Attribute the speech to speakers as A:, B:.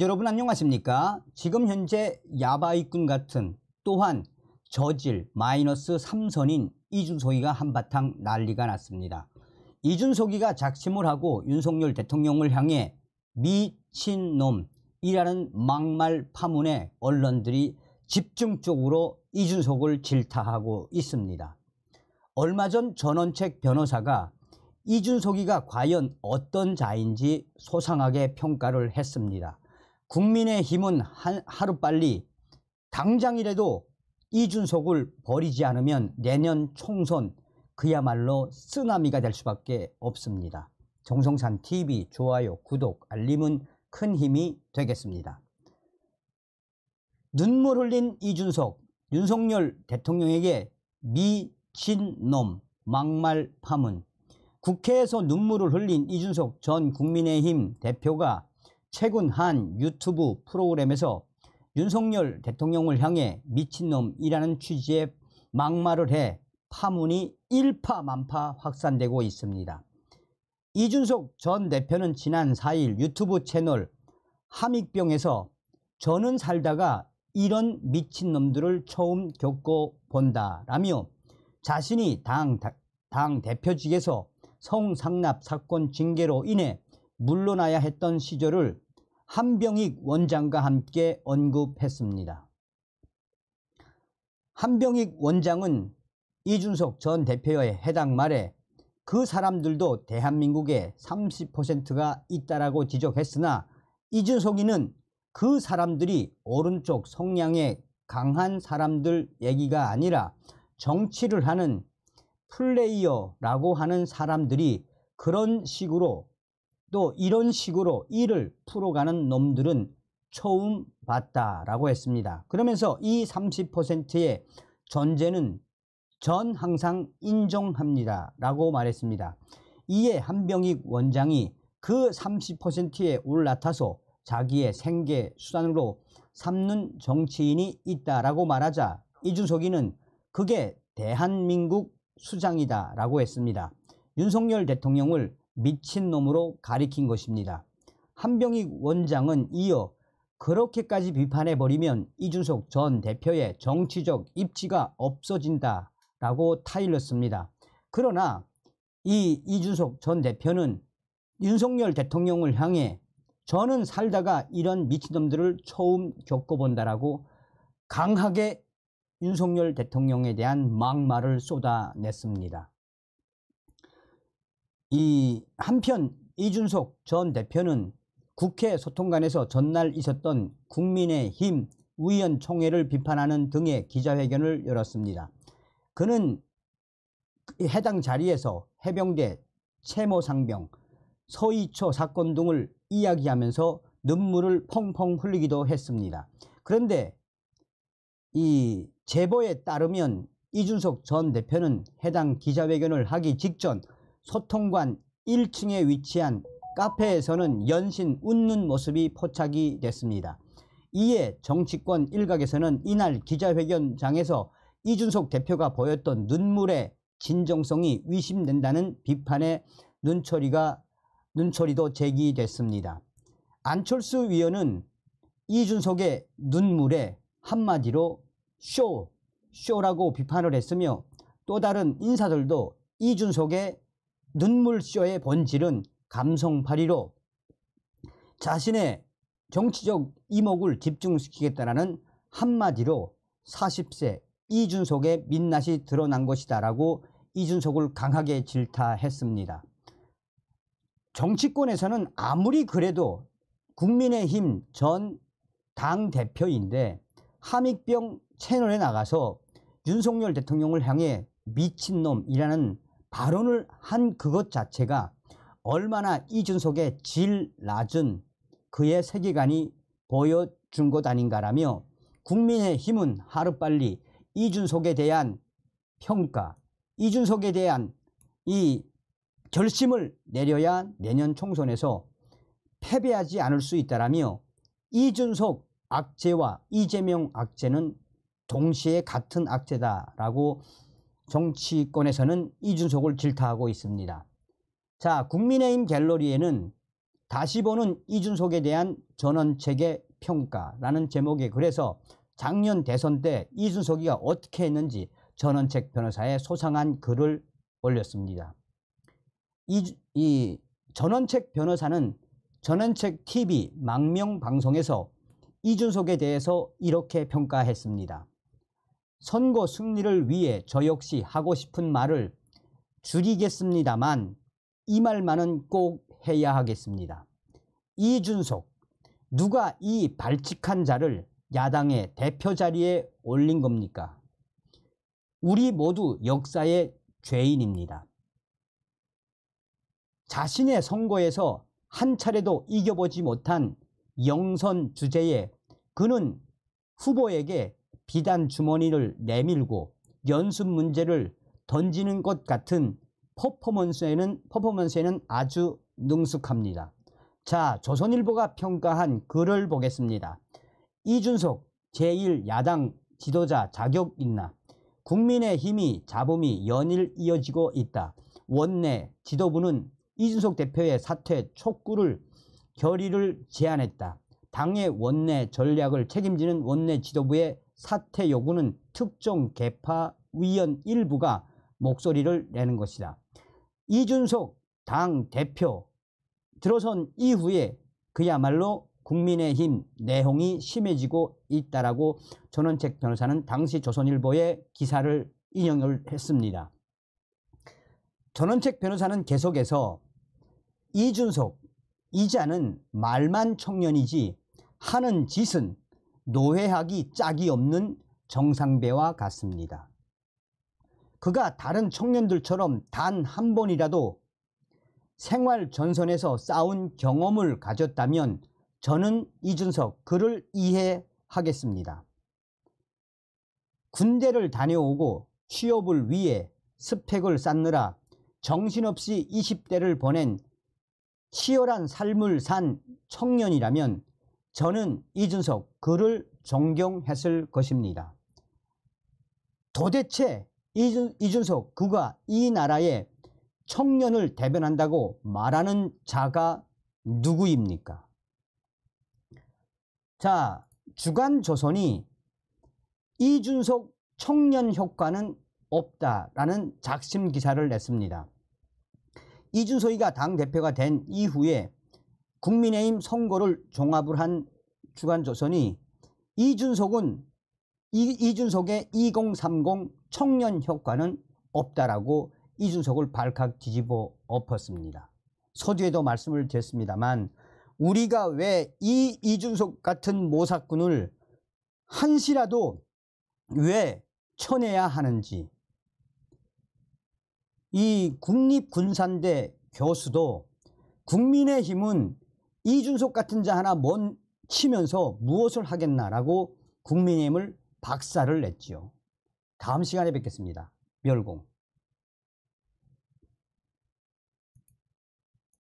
A: 여러분 안녕하십니까? 지금 현재 야바이꾼 같은 또한 저질 마이너스 3선인 이준석이가 한바탕 난리가 났습니다. 이준석이가 작심을 하고 윤석열 대통령을 향해 미친놈이라는 막말 파문에 언론들이 집중적으로 이준석을 질타하고 있습니다. 얼마 전 전원책 변호사가 이준석이가 과연 어떤 자인지 소상하게 평가를 했습니다. 국민의힘은 하루빨리 당장이라도 이준석을 버리지 않으면 내년 총선 그야말로 쓰나미가 될 수밖에 없습니다. 정성산 TV 좋아요, 구독, 알림은 큰 힘이 되겠습니다. 눈물 흘린 이준석, 윤석열 대통령에게 미친놈, 막말 파문 국회에서 눈물을 흘린 이준석 전 국민의힘 대표가 최근 한 유튜브 프로그램에서 윤석열 대통령을 향해 미친놈이라는 취지의 막말을 해 파문이 일파만파 확산되고 있습니다. 이준석 전 대표는 지난 4일 유튜브 채널 함익병에서 저는 살다가 이런 미친놈들을 처음 겪어본다 라며 자신이 당, 당 대표직에서 성상납 사건 징계로 인해 물러나야 했던 시절을 한병익 원장과 함께 언급했습니다. 한병익 원장은 이준석 전 대표의 해당 말에 그 사람들도 대한민국에 30%가 있다라고 지적했으나 이준석이는 그 사람들이 오른쪽 성향에 강한 사람들 얘기가 아니라 정치를 하는 플레이어라고 하는 사람들이 그런 식으로 또 이런 식으로 일을 풀어가는 놈들은 처음 봤다라고 했습니다. 그러면서 이 30%의 전제는 전 항상 인정합니다. 라고 말했습니다. 이에 한병익 원장이 그 30%에 올라타서 자기의 생계 수단으로 삼는 정치인이 있다라고 말하자 이준석이는 그게 대한민국 수장이다라고 했습니다. 윤석열 대통령을 미친놈으로 가리킨 것입니다. 한병익 원장은 이어 그렇게까지 비판해버리면 이준석 전 대표의 정치적 입지가 없어진다 라고 타일렀습니다. 그러나 이 이준석 전 대표는 윤석열 대통령을 향해 저는 살다가 이런 미친놈들을 처음 겪어본다라고 강하게 윤석열 대통령에 대한 막말을 쏟아냈습니다. 이 한편 이준석 전 대표는 국회 소통관에서 전날 있었던 국민의힘 의원총회를 비판하는 등의 기자회견을 열었습니다. 그는 해당 자리에서 해병대 채모 상병, 서희초 사건 등을 이야기하면서 눈물을 펑펑 흘리기도 했습니다. 그런데 이 제보에 따르면 이준석 전 대표는 해당 기자회견을 하기 직전 소통관 1층에 위치한 카페에서는 연신 웃는 모습이 포착이 됐습니다. 이에 정치권 일각에서는 이날 기자회견장에서 이준석 대표가 보였던 눈물의 진정성이 의심된다는 비판의 눈초리가 눈초리도 제기됐습니다. 안철수 위원은 이준석의 눈물에 한마디로 쇼, 쇼라고 비판을 했으며 또 다른 인사들도 이준석의 눈물쇼의 본질은 감성팔이로 자신의 정치적 이목을 집중시키겠다라는 한마디로 40세 이준석의 민낯이 드러난 것이다라고 이준석을 강하게 질타했습니다. 정치권에서는 아무리 그래도 국민의힘 전 당 대표인데 함익병 채널에 나가서 윤석열 대통령을 향해 미친놈이라는 발언을 한 그것 자체가 얼마나 이준석의 질 낮은 그의 세계관이 보여준 것 아닌가라며 국민의힘은 하루빨리 이준석에 대한 평가, 이준석에 대한 이 결심을 내려야 내년 총선에서 패배하지 않을 수 있다라며 이준석 악재와 이재명 악재는 동시에 같은 악재다라고 정치권에서는 이준석을 질타하고 있습니다. 자, 국민의힘 갤러리에는 다시 보는 이준석에 대한 전원책의 평가라는 제목의 글에서 작년 대선 때 이준석이가 어떻게 했는지 전원책 변호사의 소상한 글을 올렸습니다. 이, 이 전원책 변호사는 전원책 TV 망명 방송에서 이준석에 대해서 이렇게 평가했습니다. 선거 승리를 위해 저 역시 하고 싶은 말을 줄이겠습니다만 이 말만은 꼭 해야 하겠습니다. 이준석, 누가 이 발칙한 자를 야당의 대표 자리에 올린 겁니까? 우리 모두 역사의 죄인입니다. 자신의 선거에서 한 차례도 이겨보지 못한 영선 주제에 그는 후보에게 비단 주머니를 내밀고 연습 문제를 던지는 것 같은 퍼포먼스에는 퍼포먼스에는 아주 능숙합니다. 자, 조선일보가 평가한 글을 보겠습니다. 이준석 제1야당 지도자 자격 있나? 국민의 힘이 잡음이 연일 이어지고 있다. 원내 지도부는 이준석 대표의 사퇴 촉구를 결의를 제안했다. 당의 원내 전략을 책임지는 원내 지도부의 사퇴 요구는 특정 개파 위원 일부가 목소리를 내는 것이다. 이준석 당 대표 들어선 이후에 그야말로 국민의힘 내홍이 심해지고 있다라고 전원책 변호사는 당시 조선일보에 기사를 인용을 했습니다. 전원책 변호사는 계속해서 이준석 이자는 말만 청년이지 하는 짓은 노회학이 짝이 없는 정상배와 같습니다. 그가 다른 청년들처럼 단 한 번이라도 생활 전선에서 쌓은 경험을 가졌다면 저는 이준석 그를 이해하겠습니다. 군대를 다녀오고 취업을 위해 스펙을 쌓느라 정신없이 20대를 보낸 치열한 삶을 산 청년이라면 저는 이준석 그를 존경했을 것입니다. 도대체 이준, 이준석 그가 이 나라의 청년을 대변한다고 말하는 자가 누구입니까? 자, 주간 조선이 이준석 청년 효과는 없다라는 작심 기사를 냈습니다. 이준석이가 당대표가 된 이후에 국민의힘 선거를 종합을 한 주간조선이 이준석은 이, 이준석의 2030 청년 효과는 없다라고 이준석을 발칵 뒤집어 엎었습니다. 서두에도 말씀을 드렸습니다만 우리가 왜 이 이준석 같은 모사꾼을 한시라도 왜 쳐내야 하는지 이 국립군산대 교수도 국민의힘은 이준석 같은 자 하나 먼 치면서 무엇을 하겠나라고 국민의힘을 박살을 냈지요. 다음 시간에 뵙겠습니다. 멸공.